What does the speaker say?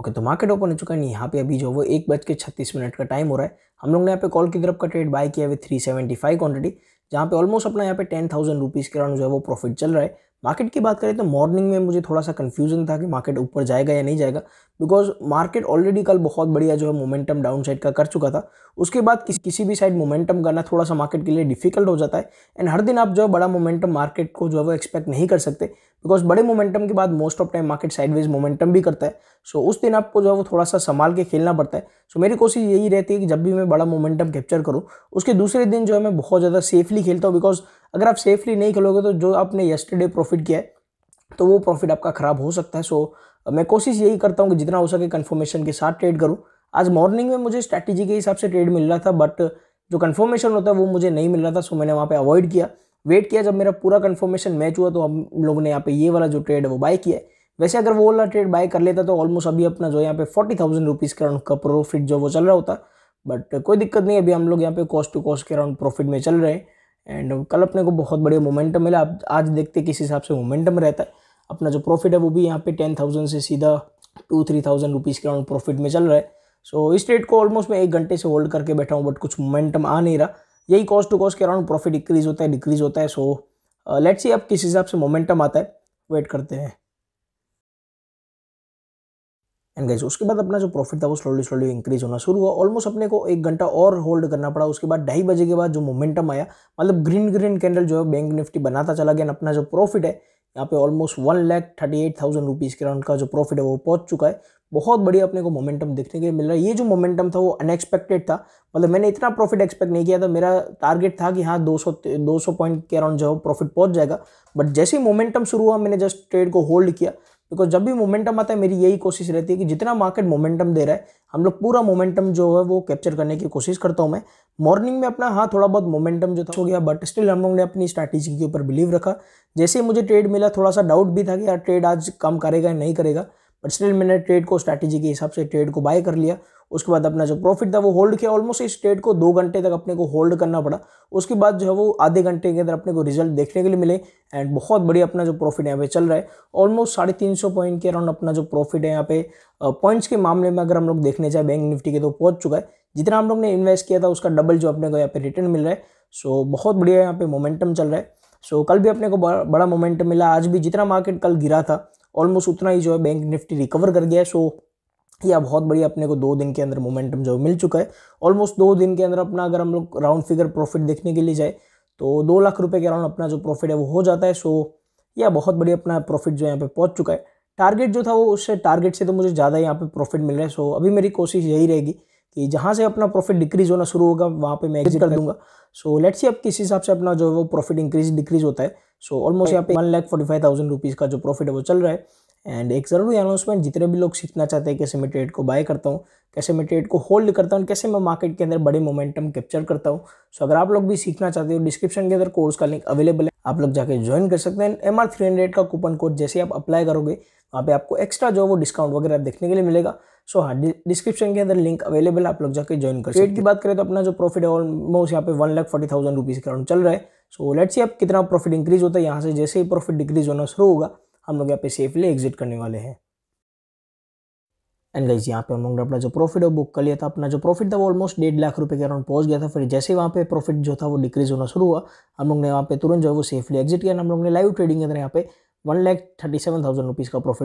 okay तो market open हो चुका है यहाँ पे अभी जो वो एक बज के छत्तीस मिनट का टाइम हो रहा है हम लोग ने यहाँ पे कॉल की तरफ का ट्रेड बाय किया है थ्री सेवेंटी फाइव क्वान्टिटी जहाँ पे ऑलमोस्ट अपना यहाँ पे टेन थाउजेंड रुपीज़ के अराउंड जो है वो प्रॉफिट चल रहा है मार्केट की बात करें तो मॉर्निंग में मुझे थोड़ा सा कन्फ्यूजन था कि मार्केट ऊपर जाएगा या नहीं जाएगा बिकॉज मार्केट ऑलरेडी कल बहुत बढ़िया जो है मोमेंटम डाउन साइड का कर चुका था उसके बाद किस, किसी भी साइड मोमेंटम करना थोड़ा सा मार्केट के लिए डिफिकल्ट हो जाता है एंड हर दिन आप जो है बड़ा मोमेंटम मार्केट को जो है वो एक्सपेक्ट नहीं कर सकते बिकॉज बड़े मोमेंटम के बाद most of time market sideways momentum भी करता है सो so, उस दिन आपको जो है वो थोड़ा सा संभाल के खेलना पड़ता है सो so, मेरी कोशिश यही रहती है कि जब भी मैं बड़ा मोमेंटम कैप्चर करूँ उसके दूसरे दिन जो है मैं बहुत ज़्यादा सेफली खेलता हूँ बिकॉज अगर आप सेफली नहीं खेलोगे तो जो आपने यस्टरडे प्रॉफिट किया है तो वो प्रॉफिट आपका ख़राब हो सकता है सो मैं कोशिश यही करता हूँ कि जितना हो सके कन्फर्मेशन के साथ ट्रेड करूँ आज मॉर्निंग में मुझे स्ट्रैटेजी के हिसाब से ट्रेड मिल रहा था बट जो कन्फर्मेशन होता है वो मुझे नहीं मिल रहा था सो मैंने वहाँ पर अवॉइड किया वेट किया जब मेरा पूरा कन्फर्मेशन मैच हुआ तो हम लोगों ने यहाँ पे ये वाला जो ट्रेड है वो बाय किया है वैसे अगर वो वाला ट्रेड बाय कर लेता तो ऑलमोस्ट अभी अपना जो यहाँ पे फोर्टी थाउजेंड रुपीज़ का राउंड का प्रॉफिट जो वो चल रहा होता बट कोई दिक्कत नहीं अभी हम लोग यहाँ पे कॉस्ट टू कॉस्ट के राउंड प्रॉफिट में चल रहे हैं एंड कल अपने को बहुत बढ़िया मोमेंटम मिला आप आज देखते किस हिसाब से मोमेंटम रहता है अपना जो प्रॉफिट है वो भी यहाँ पे टेन थाउजेंड से सीधा टू थ्री थाउजेंड रुपीज़ के अराउंड प्रॉफिट में चल रहा है सो so, इस ट्रेड को ऑलमोस्ट मैं एक घंटे से होल्ड करके बैठा हूँ बट कुछ मोमेंटम आ नहीं रहा यही कॉस्ट टू कॉस्ट के अराउंड प्रॉफिट इक्रीज़ होता है डिक्रीज होता है सो लेट्स सी अब किस हिसाब से मोमेंटम आता है वेट करते हैं एंड गैस उसके बाद अपना जो प्रॉफिट था वो स्लोली स्लोली इंक्रीज होना शुरू हुआ ऑलमोस्ट अपने को एक घंटा और होल्ड करना पड़ा उसके बाद ढाई बजे के बाद जो मोमेंटम आया मतलब ग्रीन ग्रीन कैंडल जो है बैंक निफ्टी बनाता चला गया अपना जो प्रॉफिट है यहाँ पे almost one lakh thirty eight thousand rupees के राउंड का जो प्रॉफिट है वो पहुंच चुका है बहुत बढ़िया अपने को मोमेंटम देखने के लिए मिल रहा है ये जो मोमेंटम था वो अनएक्सपेक्टेड था मतलब मैंने इतना प्रॉफिट एक्सपेक्ट नहीं किया था मेरा टारगेट था कि हाँ 200 200 पॉइंट के अराउंड जो प्रॉफिट पहुंच जाएगा बट जैसे ही मोमेंटम शुरू हुआ मैंने जस्ट ट्रेड को होल्ड किया बिकॉज जब भी मोमेंटम आता है मेरी यही कोशिश रहती है कि जितना मार्केट मोमेंटम दे रहा है हम लोग पूरा मोमेंटम जो है वो कैप्चर करने की कोशिश करता हूँ मैं मॉर्निंग में अपना हाँ थोड़ा बहुत मोमेंटम जो था हो गया बट स्टिल हम लोग ने अपनी स्ट्रैटेजी के ऊपर बिलीव रखा जैसे ही मुझे ट्रेड मिला थोड़ा सा डाउट भी था कि यार ट्रेड आज काम करेगा या नहीं करेगा बट स्टिल मैंने ट्रेड को स्ट्रैटेजी के हिसाब से ट्रेड को बाय कर लिया उसके बाद अपना जो प्रॉफिट था वो होल्ड किया ऑलमोस्ट इस ट्रेड को दो घंटे तक अपने को होल्ड करना पड़ा उसके बाद जो है वो आधे घंटे के अंदर अपने को रिजल्ट देखने के लिए मिले एंड बहुत बढ़िया अपना जो प्रॉफिट यहाँ पे चल रहा है ऑलमोस्ट साढ़े तीन सौ पॉइंट के अराउंड अपना जो प्रॉफिट है यहाँ पे पॉइंट्स के मामले में अगर हम लोग देखने जाए बैंक निफ्टी के तो पहुंच चुका है जितना हम लोग ने इन्वेस्ट किया था उसका डबल जो अपने को यहाँ पे रिटर्न मिल रहा है सो बहुत बढ़िया यहाँ पे मोमेंटम चल रहा है सो कल भी अपने को बड़ा मोमेंटम मिला आज भी जितना मार्केट कल गिरा था ऑलमोस्ट उतना ही जो है बैंक निफ्टी रिकवर कर गया है सो या बहुत बढ़िया अपने को दो दिन के अंदर मोमेंटम जो मिल चुका है ऑलमोस्ट दो दिन के अंदर अपना अगर हम लोग राउंड फिगर प्रॉफिट देखने के लिए जाए तो दो लाख रुपए के अराउंड अपना जो प्रॉफिट है वो हो जाता है सो या बहुत बढ़िया अपना प्रॉफिट जो यहाँ पे पहुँच चुका है टारगेट जो था वो उससे टारगेट से तो मुझे ज़्यादा यहाँ पे प्रॉफिट मिल रहा है सो अभी मेरी कोशिश यही रहेगी कि जहाँ से अपना प्रॉफिट डिक्रीज होना शुरू होगा वहाँ पे मैं एग्जिट कर दूंगा सो लेट्स सी अब किस हिसाब से अपना जो है वो प्रॉफिट इंक्रीज डिक्रीज होता है सो ऑलमोस्ट यहाँ पे one lakh forty five thousand rupees का जो प्रॉफिट है वो चल रहा है एंड एक ज़रूरी अनाउंसमेंट जितने भी लोग सीखना चाहते हैं कैसे मैं ट्रेड को बाय करता हूँ कैसे मैं ट्रेड को होल्ड करता हूँ कैसे मैं मार्केट के अंदर बड़े मोमेंटम कैप्चर करता हूँ सो अगर आप लोग भी सीखना चाहते हो डिस्क्रिप्शन के अंदर कोर्स का लिंक अवेलेबल है आप लोग जाके ज्वाइन कर सकते हैं एम आर थ्री हंड्रेड का कूपन कोड जैसे आप अप्लाई करोगे वहाँ पे आपको एक्स्ट्रा जो वो डिस्काउंट वगैरह देखने के लिए मिलेगा सो हाँ डिस्क्रिप्शन के अंदर लिंक अवेलेबल आप लोग जाके ज्वाइन कर ट्रेड की बात करें तो अपना जो प्रॉफिट है ऑलमोस्ट यहाँ पे one lakh forty thousand rupees के अराउंड चल रहा है सो लेट्स सी अब कितना प्रॉफिट इंक्रीज होता है यहाँ से जैसे ही प्रॉफिट डिक्रीज होना शुरू होगा हम लोग यहाँ पे सेफली एग्जिट करने वाले हैं एंड गाइज यहाँ पे हम लोग ने अपना जो प्रॉफिट वो बुक कर लिया था अपना जो प्रॉफिट था वो ऑलमोस्ट डेढ़ लाख रुपए के अराउंड पहुंच गया था फिर जैसे ही वहाँ पे प्रॉफिट जो था वो डिक्रीज होना शुरू हुआ हम लोग ने वहाँ पे तुरंत जो है वो सेफली एग्जिट किया हम लोग ने लाइव ट्रेडिंग के अंदर यहाँ पे one lakh thirty seven thousand rupees का प्रॉफिट